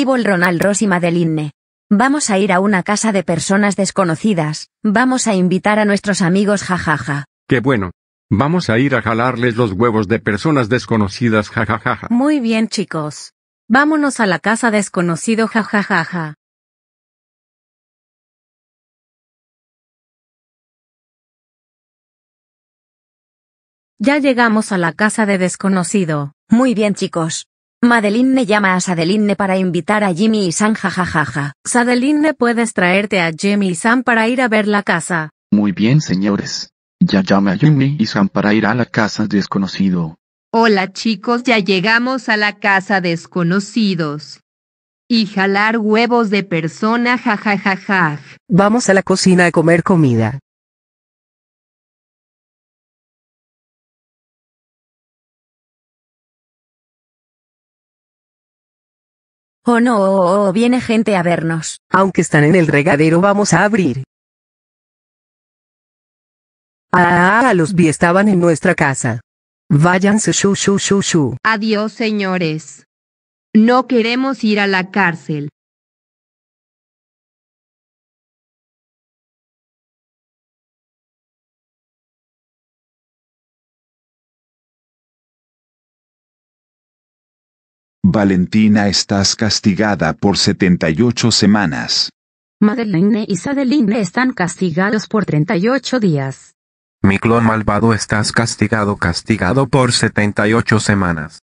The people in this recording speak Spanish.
Vivo el Ronald y Madeline. Vamos a ir a una casa de personas desconocidas, vamos a invitar a nuestros amigos jajaja. Qué bueno. Vamos a ir a jalarles los huevos de personas desconocidas jajajaja. Muy bien chicos. Vámonos a la casa desconocido jajajaja. Ya llegamos a la casa de desconocido. Muy bien chicos, Madeline llama a Sadeline para invitar a Jimmy y Sam jajajaja. Sadeline puedes traerte a Jimmy y Sam para ir a ver la casa. Muy bien señores. Ya llama a Jimmy y Sam para ir a la casa desconocido. Hola chicos, ya llegamos a la casa desconocidos. Y jalar huevos de persona jajajaja. Vamos a la cocina a comer comida. Oh no, viene gente a vernos. Aunque están en el regadero vamos a abrir. Ah, ah los vi estaban en nuestra casa. Váyanse shu shu Adiós señores. No queremos ir a la cárcel. Valentina estás castigada por 78 semanas. Madeleine y Sadeline están castigados por 38 días. Mi clon malvado estás castigado castigado por 78 semanas.